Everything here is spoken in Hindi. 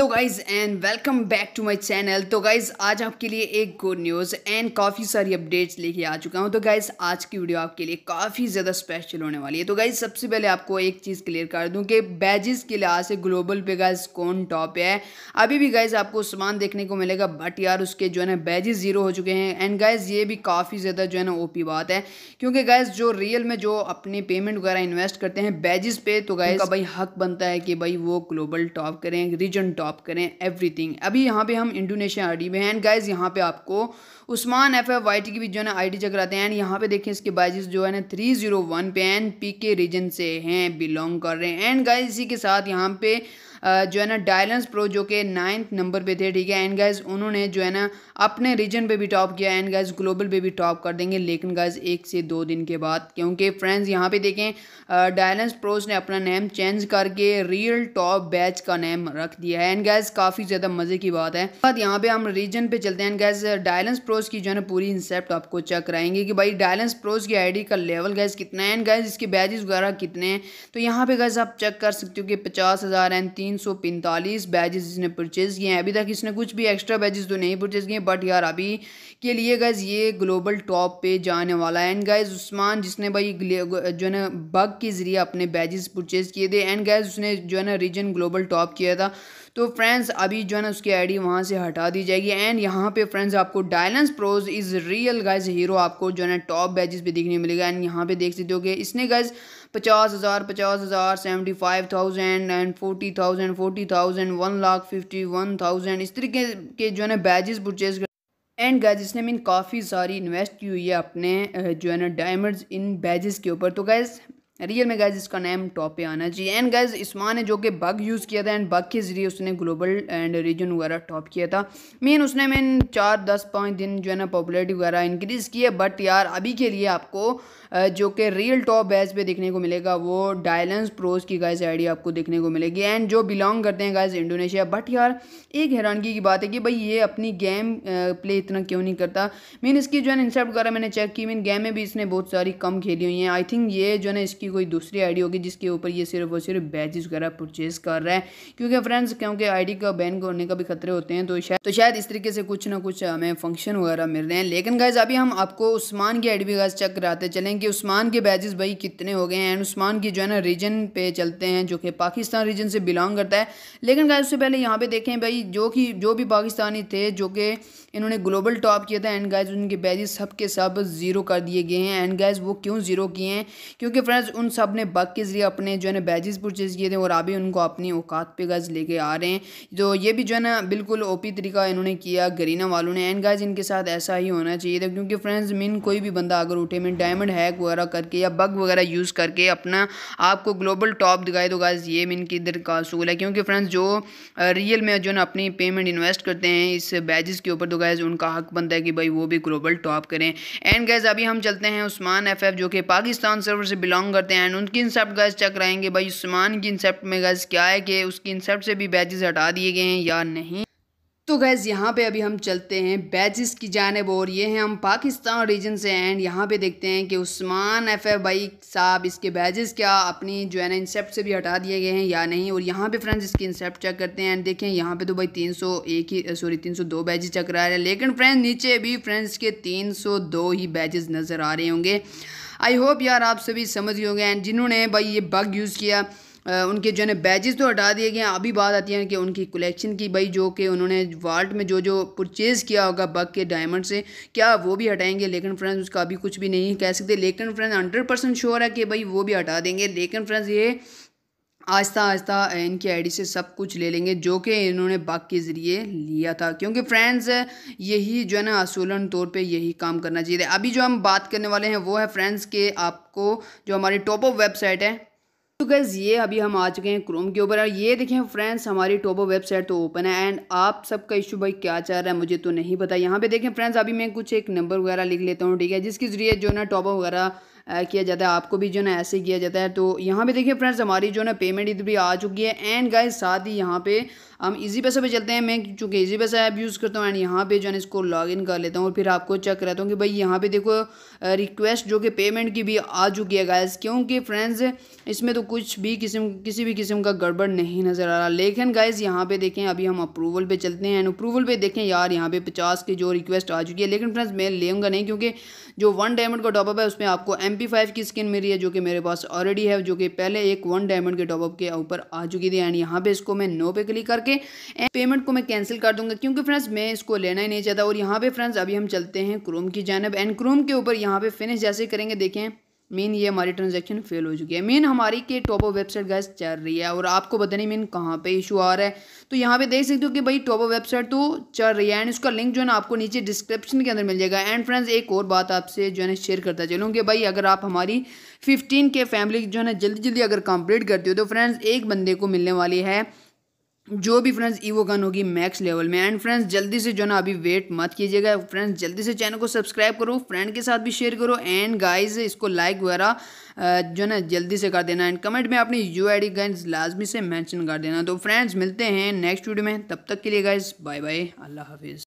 hello guys and welcome back to my channel तो गाइस आज आपके लिए एक गुड न्यूज़ एंड काफ़ी सारी अपडेट्स लेके आ चुका हूं तो गाइस आज की वीडियो आपके लिए काफ़ी ज़्यादा स्पेशल होने वाली है तो गाइस सबसे पहले आपको एक चीज़ क्लियर कर दूं कि बैजेस के लिहाज से ग्लोबल पे गाइस कौन टॉप है अभी भी गाइज आपको सामान देखने को मिलेगा बट यार उसके जो है ना बैजेज ज़ीरो हो चुके हैं एंड गाइज ये भी काफ़ी ज़्यादा जो है ना ओ बात है क्योंकि गाइज जो रियल में जो अपने पेमेंट वगैरह इन्वेस्ट करते हैं बैजेस पे तो गाइज का भाई हक बनता है कि भाई वो ग्लोबल टॉप करें रीजन टॉप आप करें एवरीथिंग अभी यहाँ पे हम इंडोनेशिया आईडी में एंड गाइज यहाँ पे आपको Usman F F Y T की भी जो है ना आई डी चकराते हैं एंड यहाँ पे देखें इसके बाइजिस जो है ना थ्री जीरो वन पे एंड पी के रीजन से हैं बिलोंग कर रहे हैं एंड गाइज इसी के साथ यहाँ पे जो है ना डायलेंस प्रो जो कि नाइन्थ नंबर पे थे ठीक है एंड गाइज उन्होंने जो है ना अपने रीजन पे भी टॉप किया एंड गाइज ग्लोबल पे भी टॉप कर देंगे लेकिन गाइज एक से दो दिन के बाद क्योंकि फ्रेंड्स यहाँ पे देखें डायलेंस प्रोज ने अपना नेम चेंज करके रियल टॉप बैच का नेम रख दिया है एंड गाइज काफ़ी ज़्यादा मज़े की बात है बाद यहाँ पर हम रीजन पर चलते हैं एंड गाइज डायलेंस प्रोज की जो है ना पूरी इंसेप्ट आपको चेक कराएंगे कि भाई डायलेंस प्रोज की आई का लेवल गाइज कितना है एंड गाइज इसके बैजेस वगैरह कितने हैं तो यहाँ पे गाइज आप चेक कर सकते हो कि पचास हज़ार एंड तीन तीन सौ पैंतालीस बैजेस इसने परचेज़ किए हैं अभी तक इसने कुछ भी एक्स्ट्रा बैजेस तो नहीं परचेज़ किए बट यार अभी के लिए गैज़ ये ग्लोबल टॉप पे जाने वाला है एंड गैज़ उस्मान जिसने भाई जो है ना बग के ज़रिए अपने बैजेस परचेज़ किए थे एंड गैज़ उसने जो है ना रीजन ग्लोबल टॉप किया था तो फ्रेंड्स अभी जो है ना उसकी आईडी वहाँ से हटा दी जाएगी एंड यहां पे फ्रेंड्स आपको डायलेंस प्रोज इज़ रियल गाइज हीरो आपको जो है ना टॉप बैजेस पे देखने मिलेगा एंड यहाँ पे देख सकते हो कि इसने गाइज़ पचास हज़ार पचास हज़ार seventy five thousand and forty thousand forty thousand one lakh fifty one thousand इस तरीके के जो है ना बैजेस परचेज़ कर एंड गैज इसने मीन काफ़ी सारी इन्वेस्ट की हुई है अपने जो है ना डायमंड्स इन बैजेस के ऊपर तो गैज़ रियल में गैज इसका नेम टॉप पे आना चाहिए एंड गाइज इस्मान ने जो कि बग यूज़ किया था एंड बग के ज़रिए उसने ग्लोबल एंड रीजन वगैरह टॉप किया था मेन उसने मेन चार दस पाँच दिन जो है ना पॉपुलरिटी वगैरह इंक्रीज़ की है बट यार अभी के लिए आपको जो कि रियल टॉप बैच पे देखने को मिलेगा वो डायलेंस प्रोज की गाइज आई आपको देखने को मिलेगी एंड जो बिलोंग करते हैं गैज इंडोनेशिया बट यार एक हैरानगी की बात है कि भाई ये अपनी गेम प्ले इतना क्यों नहीं करता मीन इसकी जो है ना इंसेप्ट वगैरह मैंने चेक की मीन गेम में भी इसने बहुत सारी कम खेली हुई हैं आई थिंक ये जो है ना इसकी कोई दूसरी आईडी होगी जिसके ऊपर ये सिर्फ और सिर्फ बैजेस वगैरह परचेज कर रहा है क्योंकि फ्रेंड्स क्योंकि आईडी का बैन होने का भी खतरे होते हैं तो शायद तो शायद इस तरीके से कुछ ना कुछ हमें फंक्शन वगैरह मिल रहे हैं लेकिन गाइज अभी हम आपको उस्मान की आई डी चेक कराते चलें कि उस्मान के बैजेस भाई कितने हो गए हैं एंड उस्मान की जो है ना रीजन पे चलते हैं जो कि पाकिस्तान रीजन से बिलोंग करता है लेकिन गाइज उससे पहले यहाँ पे देखें भाई जो कि जो भी पाकिस्तानी थे जो कि इन्होंने ग्लोबल टॉप किया था एंड गाइज उनके बैजेस सब के सब ज़ीरो कर दिए गए हैं एंड गाइज वो क्यों ज़ीरो किए हैं क्योंकि फ्रेंड्स उन सब ने बग के ज़रिए अपने जो है ना बैजेस परचेज़ किए थे और अभी उनको अपनी औकात पे गज़ लेके आ रहे हैं तो ये भी जो है ना बिल्कुल ओपी तरीका इन्होंने किया गरीना वालों ने एंड गाइज इनके साथ ऐसा ही होना चाहिए था क्योंकि फ्रेंड्स मीन कोई भी बंदा अगर उठे में डायमंड हैक वगैरह करके या बग वगैरह यूज़ करके अपना आपको ग्लोबल टॉप दिखाए तो गाइज ये मीन की इधर का असूल है क्योंकि फ्रेंड्स जो रियल में जो है ना अपनी पेमेंट इन्वेस्ट करते हैं इस बैजेस के ऊपर तो गैज़ उनका हक बनता है कि भाई वो भी ग्लोबल टॉप करें एंड गैज़ अभी हम चलते हैं उस्मान एफ जो कि पाकिस्तान सर्वर से बिलोंग करते करते हैं उनकी इंसेप्ट गज चेक कराएंगे भाई उस्मान की इंसेप्ट में गज क्या है कि उसकी इंसेप्ट से भी बैजेस हटा दिए गए हैं या नहीं तो गैज़ यहाँ पे अभी हम चलते हैं बैजिस की जानब और ये हैं हम पाकिस्तान रीजन से एंड यहाँ पे देखते हैं कि उस्मान एफ एफ भाई साहब इसके बैजेस क्या अपनी जो है ना इंसेप्ट से भी हटा दिए गए हैं या नहीं और यहाँ पे फ्रेंड्स इसकी इंसेप्ट चेक करते हैं एंड देखें यहाँ पे तो भाई तीन सौ एक ही सॉरी तीन सौ दो बैजेस चेक करा रहे हैं लेकिन फ्रेंड्स नीचे भी फ्रेंड्स के तीन सौ दो ही बैजेस नज़र आ रहे होंगे आई होप यार आप सभी समझ गए होंगे एंड जिन्होंने भाई ये बग यूज़ किया आ, उनके जो है बैजेस तो हटा दिए गए अभी बात आती है कि उनकी कलेक्शन की भाई जो कि उन्होंने वाल्ट में जो जो परचेज़ किया होगा बग के डायमंड से क्या वो भी हटाएंगे लेकिन फ्रेंड्स उसका अभी कुछ भी नहीं कह सकते लेकिन फ्रेंड्स हंड्रेड परसेंट श्योर है कि भाई वो भी हटा देंगे लेकिन फ्रेंड्स ये आहिस्ता आहिस्ता इनकी आईडी से सब कुछ ले लेंगे जो कि इन्होंने बग के ज़रिए लिया था क्योंकि फ्रेंड्स यही जो है ना असूलन तौर पे यही काम करना चाहिए अभी जो हम बात करने वाले हैं वो है फ्रेंड्स के आपको जो हमारी टॉप ऑफ वेबसाइट है तो गैस ये अभी हम आ चुके हैं क्रोम के ऊपर और ये देखें फ्रेंड्स हमारी टोबो वेबसाइट तो ओपन है एंड आप सबका इशू भाई क्या चल रहा है मुझे तो नहीं पता यहाँ पे देखें फ्रेंड्स अभी मैं कुछ एक नंबर वगैरह लिख लेता हूँ ठीक है जिसके ज़रिए जो ना टोबो वगैरह किया जाता है आपको भी जो ना ऐसे किया जाता है तो यहाँ पे देखिए फ्रेंड्स हमारी जो ना पेमेंट इधर भी आ चुकी है एंड गाइज साथ ही यहाँ पे हम इजी पैसे पे चलते हैं मैं चूँकि इजी पैसा ऐप यूज़ करता हूँ एंड यहाँ पे जो है इसको लॉगिन कर लेता हूँ और फिर आपको चेक कराता हूँ कि भाई यहाँ पे देखो रिक्वेस्ट जो कि पेमेंट की भी आ चुकी है गाइज क्योंकि फ्रेंड्स इसमें तो कुछ भी किस्म किसी भी किस्म का गड़बड़ नहीं नज़र आ रहा लेकिन गाइज यहाँ पर देखें अभी हम अप्रूवल पर चलते हैं एंड अप्रूवल पर देखें यार यहाँ पर पचास की जो रिक्वेस्ट आ चुकी है लेकिन फ्रेंड्स मैं लेंगे नहीं क्योंकि जो वन डायमंड का टॉपअप है उसमें आपको एम फाइव की स्किन मेरी है जो कि मेरे पास ऑलरेडी है जो कि पहले एक वन डायमंड के टॉपअप के ऊपर आ चुकी थी एंड यहाँ पे इसको मैं नो पे क्लिक करके पेमेंट को मैं कैंसिल कर दूंगा क्योंकि फ्रेंड्स मैं इसको लेना ही नहीं चाहता और यहाँ पे फ्रेंड्स अभी हम चलते हैं क्रोम की जानब एंड क्रोम के ऊपर यहाँ पे फिनिश जैसे करेंगे देखें मीन ये हमारी ट्रांजेक्शन फेल हो चुकी है मीन हमारी के टॉप ऑफ वेबसाइट गैस चल रही है और आपको पता नहीं मीन कहाँ पे इशू आ रहा है तो यहाँ पे देख सकते हो कि भाई टॉप ऑफ वेबसाइट तो चल रही है एंड इसका लिंक जो है ना आपको नीचे डिस्क्रिप्शन के अंदर मिल जाएगा एंड फ्रेंड्स एक और बात आपसे जो है ना शेयर करता चलूँ कि भाई अगर आप हमारी फिफ्टीन के फैमिली जो है ना जल्दी जल्दी अगर कंप्लीट करते हो तो फ्रेंड्स एक बंदे को मिलने वाली है जो भी फ्रेंड्स ईवो गन होगी मैक्स लेवल में एंड फ्रेंड्स जल्दी से जो ना अभी वेट मत कीजिएगा फ्रेंड्स जल्दी से चैनल को सब्सक्राइब करो फ्रेंड के साथ भी शेयर करो एंड गाइस इसको लाइक वगैरह जो ना जल्दी से कर देना एंड कमेंट में अपनी यू आई डी लाजमी से मैंशन कर देना तो फ्रेंड्स मिलते हैं नेक्स्ट वीडियो में तब तक के लिए गाइज बाय बाय अल्लाह हाफिज़